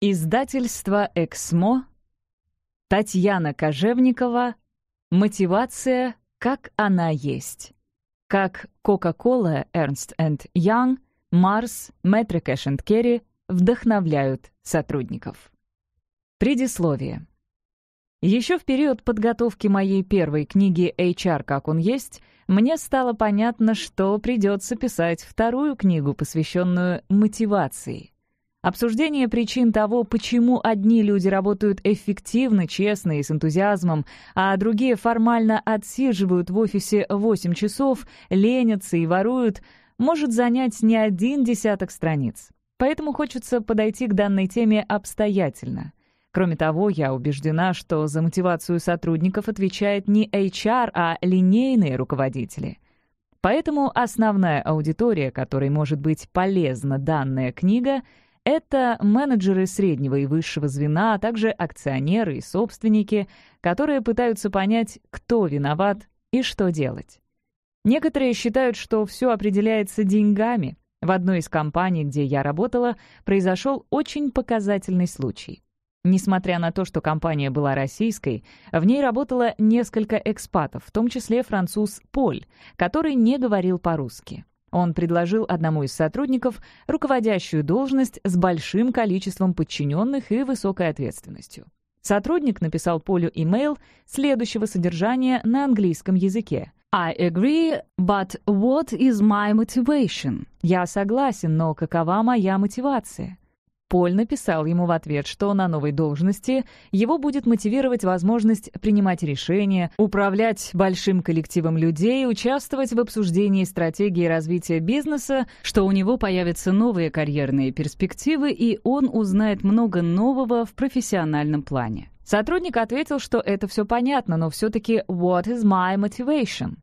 Издательство «Эксмо», Татьяна Кожевникова, «Мотивация, как она есть», как Coca-Cola, Ernst Young, Mars, Metro Cash and Carry вдохновляют сотрудников. Предисловие. Еще в период подготовки моей первой книги «HR. Как он есть» мне стало понятно, что придется писать вторую книгу, посвященную мотивации — Обсуждение причин того, почему одни люди работают эффективно, честно и с энтузиазмом, а другие формально отсиживают в офисе 8 часов, ленятся и воруют, может занять не один десяток страниц. Поэтому хочется подойти к данной теме обстоятельно. Кроме того, я убеждена, что за мотивацию сотрудников отвечает не HR, а линейные руководители — Поэтому основная аудитория, которой может быть полезна данная книга — это менеджеры среднего и высшего звена, а также акционеры и собственники, которые пытаются понять, кто виноват и что делать. Некоторые считают, что все определяется деньгами. В одной из компаний, где я работала, произошел очень показательный случай. Несмотря на то, что компания была российской, в ней работало несколько экспатов, в том числе француз Поль, который не говорил по-русски. Он предложил одному из сотрудников руководящую должность с большим количеством подчиненных и высокой ответственностью. Сотрудник написал Полю имейл следующего содержания на английском языке. «I agree, but what is my motivation?» «Я согласен, но какова моя мотивация?» Поль написал ему в ответ, что на новой должности его будет мотивировать возможность принимать решения, управлять большим коллективом людей, участвовать в обсуждении стратегии развития бизнеса, что у него появятся новые карьерные перспективы, и он узнает много нового в профессиональном плане. Сотрудник ответил, что это все понятно, но все-таки «What is my motivation?»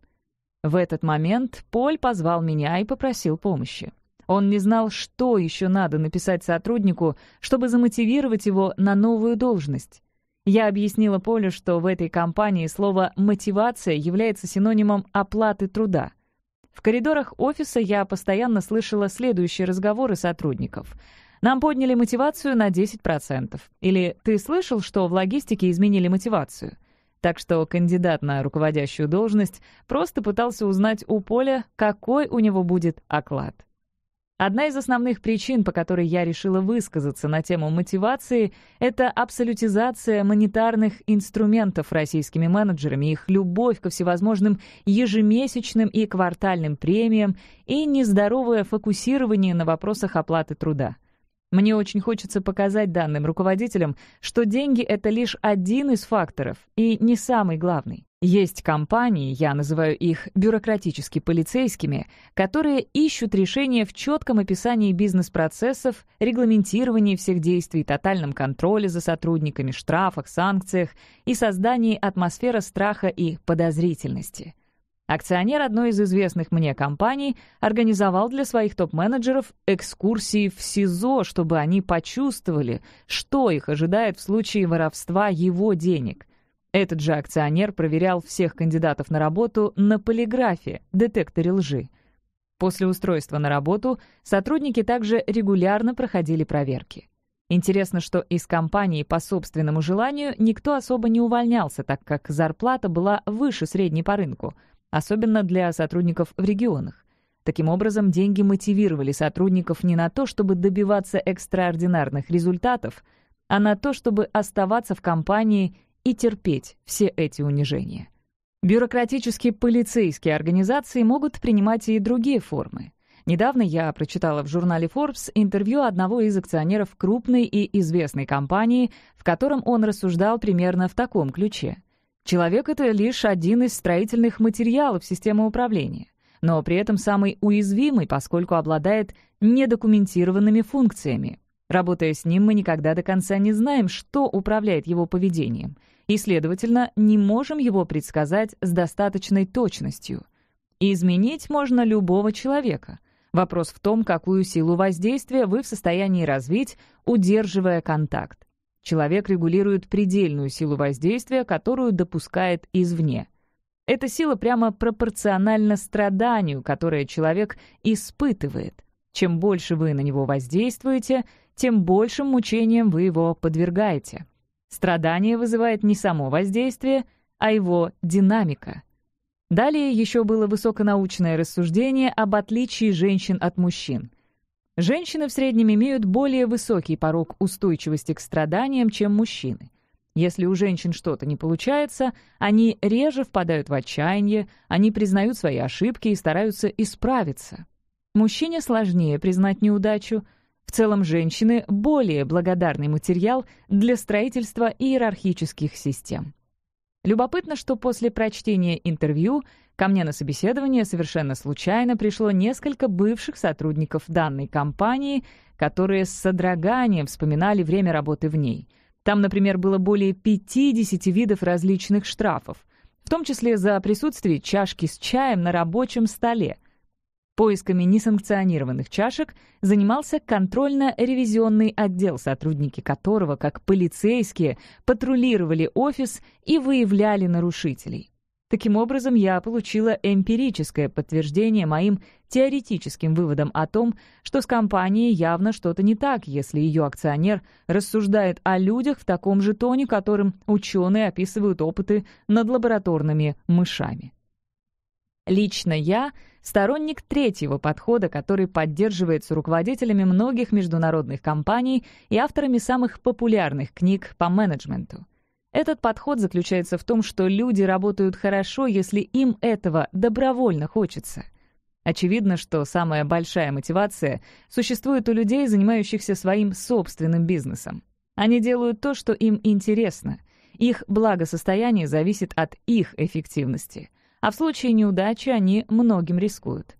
В этот момент Поль позвал меня и попросил помощи. Он не знал, что еще надо написать сотруднику, чтобы замотивировать его на новую должность. Я объяснила Полю, что в этой компании слово «мотивация» является синонимом оплаты труда. В коридорах офиса я постоянно слышала следующие разговоры сотрудников. «Нам подняли мотивацию на 10%» или «Ты слышал, что в логистике изменили мотивацию?» Так что кандидат на руководящую должность просто пытался узнать у Поля, какой у него будет оклад. Одна из основных причин, по которой я решила высказаться на тему мотивации, это абсолютизация монетарных инструментов российскими менеджерами, их любовь ко всевозможным ежемесячным и квартальным премиям и нездоровое фокусирование на вопросах оплаты труда. Мне очень хочется показать данным руководителям, что деньги — это лишь один из факторов и не самый главный. Есть компании, я называю их бюрократически полицейскими, которые ищут решение в четком описании бизнес-процессов, регламентировании всех действий, тотальном контроле за сотрудниками, штрафах, санкциях и создании атмосферы страха и подозрительности. Акционер одной из известных мне компаний организовал для своих топ-менеджеров экскурсии в СИЗО, чтобы они почувствовали, что их ожидает в случае воровства его денег — этот же акционер проверял всех кандидатов на работу на полиграфе, детекторе лжи. После устройства на работу сотрудники также регулярно проходили проверки. Интересно, что из компании по собственному желанию никто особо не увольнялся, так как зарплата была выше средней по рынку, особенно для сотрудников в регионах. Таким образом, деньги мотивировали сотрудников не на то, чтобы добиваться экстраординарных результатов, а на то, чтобы оставаться в компании и терпеть все эти унижения. Бюрократические полицейские организации могут принимать и другие формы. Недавно я прочитала в журнале Forbes интервью одного из акционеров крупной и известной компании, в котором он рассуждал примерно в таком ключе. Человек — это лишь один из строительных материалов системы управления, но при этом самый уязвимый, поскольку обладает недокументированными функциями. Работая с ним, мы никогда до конца не знаем, что управляет его поведением — и, следовательно, не можем его предсказать с достаточной точностью. Изменить можно любого человека. Вопрос в том, какую силу воздействия вы в состоянии развить, удерживая контакт. Человек регулирует предельную силу воздействия, которую допускает извне. Эта сила прямо пропорциональна страданию, которое человек испытывает. Чем больше вы на него воздействуете, тем большим мучением вы его подвергаете. Страдание вызывает не само воздействие, а его динамика. Далее еще было высоконаучное рассуждение об отличии женщин от мужчин. Женщины в среднем имеют более высокий порог устойчивости к страданиям, чем мужчины. Если у женщин что-то не получается, они реже впадают в отчаяние, они признают свои ошибки и стараются исправиться. Мужчине сложнее признать неудачу, в целом, женщины – более благодарный материал для строительства иерархических систем. Любопытно, что после прочтения интервью ко мне на собеседование совершенно случайно пришло несколько бывших сотрудников данной компании, которые с содроганием вспоминали время работы в ней. Там, например, было более 50 видов различных штрафов, в том числе за присутствие чашки с чаем на рабочем столе – Поисками несанкционированных чашек занимался контрольно-ревизионный отдел, сотрудники которого, как полицейские, патрулировали офис и выявляли нарушителей. Таким образом, я получила эмпирическое подтверждение моим теоретическим выводам о том, что с компанией явно что-то не так, если ее акционер рассуждает о людях в таком же тоне, которым ученые описывают опыты над лабораторными мышами. Лично я сторонник третьего подхода, который поддерживается руководителями многих международных компаний и авторами самых популярных книг по менеджменту. Этот подход заключается в том, что люди работают хорошо, если им этого добровольно хочется. Очевидно, что самая большая мотивация существует у людей, занимающихся своим собственным бизнесом. Они делают то, что им интересно. Их благосостояние зависит от их эффективности — а в случае неудачи они многим рискуют.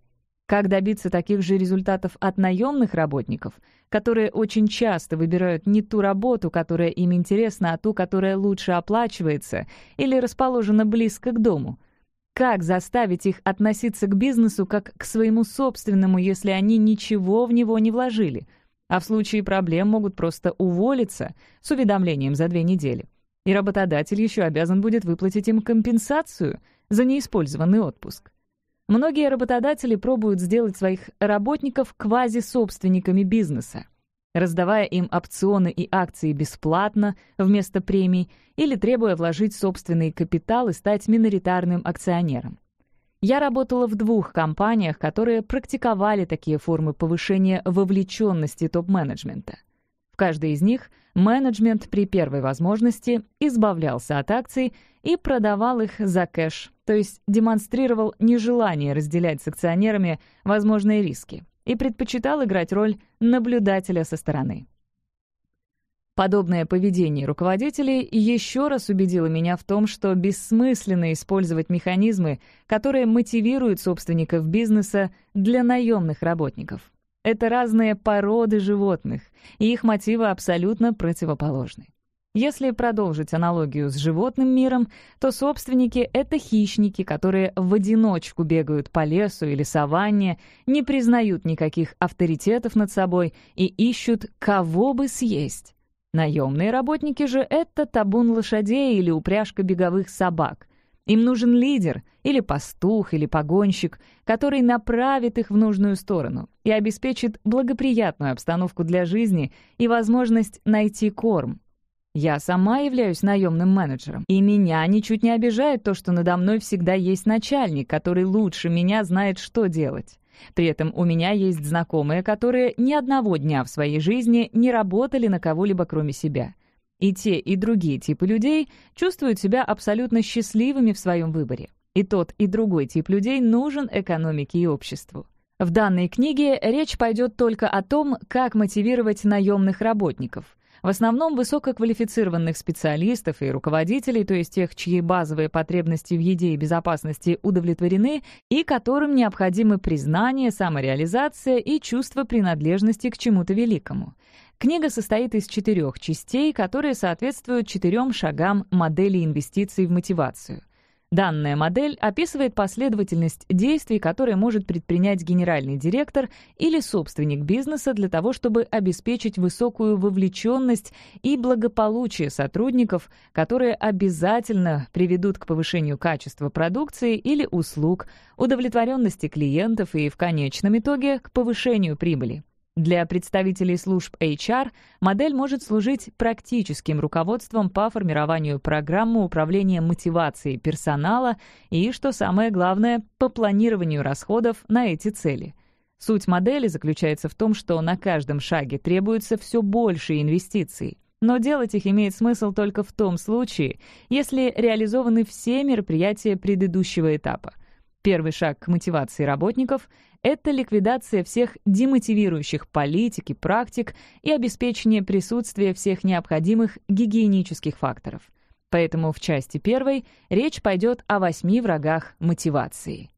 Как добиться таких же результатов от наемных работников, которые очень часто выбирают не ту работу, которая им интересна, а ту, которая лучше оплачивается или расположена близко к дому? Как заставить их относиться к бизнесу как к своему собственному, если они ничего в него не вложили? А в случае проблем могут просто уволиться с уведомлением за две недели. И работодатель еще обязан будет выплатить им компенсацию — за неиспользованный отпуск. Многие работодатели пробуют сделать своих работников квазисобственниками бизнеса, раздавая им опционы и акции бесплатно вместо премий или требуя вложить собственный капитал и стать миноритарным акционером. Я работала в двух компаниях, которые практиковали такие формы повышения вовлеченности топ-менеджмента. В каждой из них менеджмент при первой возможности избавлялся от акций и продавал их за кэш то есть демонстрировал нежелание разделять с акционерами возможные риски и предпочитал играть роль наблюдателя со стороны. Подобное поведение руководителей еще раз убедило меня в том, что бессмысленно использовать механизмы, которые мотивируют собственников бизнеса для наемных работников. Это разные породы животных, и их мотивы абсолютно противоположны. Если продолжить аналогию с животным миром, то собственники — это хищники, которые в одиночку бегают по лесу или саванне, не признают никаких авторитетов над собой и ищут, кого бы съесть. Наемные работники же — это табун лошадей или упряжка беговых собак. Им нужен лидер, или пастух, или погонщик, который направит их в нужную сторону и обеспечит благоприятную обстановку для жизни и возможность найти корм — я сама являюсь наемным менеджером, и меня ничуть не обижает то, что надо мной всегда есть начальник, который лучше меня знает, что делать. При этом у меня есть знакомые, которые ни одного дня в своей жизни не работали на кого-либо кроме себя. И те, и другие типы людей чувствуют себя абсолютно счастливыми в своем выборе. И тот, и другой тип людей нужен экономике и обществу. В данной книге речь пойдет только о том, как мотивировать наемных работников, в основном высококвалифицированных специалистов и руководителей, то есть тех, чьи базовые потребности в еде и безопасности удовлетворены, и которым необходимы признание, самореализация и чувство принадлежности к чему-то великому. Книга состоит из четырех частей, которые соответствуют четырем шагам модели инвестиций в мотивацию — Данная модель описывает последовательность действий, которые может предпринять генеральный директор или собственник бизнеса для того, чтобы обеспечить высокую вовлеченность и благополучие сотрудников, которые обязательно приведут к повышению качества продукции или услуг, удовлетворенности клиентов и, в конечном итоге, к повышению прибыли. Для представителей служб HR модель может служить практическим руководством по формированию программы управления мотивацией персонала и, что самое главное, по планированию расходов на эти цели. Суть модели заключается в том, что на каждом шаге требуется все больше инвестиций, но делать их имеет смысл только в том случае, если реализованы все мероприятия предыдущего этапа — Первый шаг к мотивации работников это ликвидация всех демотивирующих политик и практик и обеспечение присутствия всех необходимых гигиенических факторов. Поэтому в части первой речь пойдет о восьми врагах мотивации.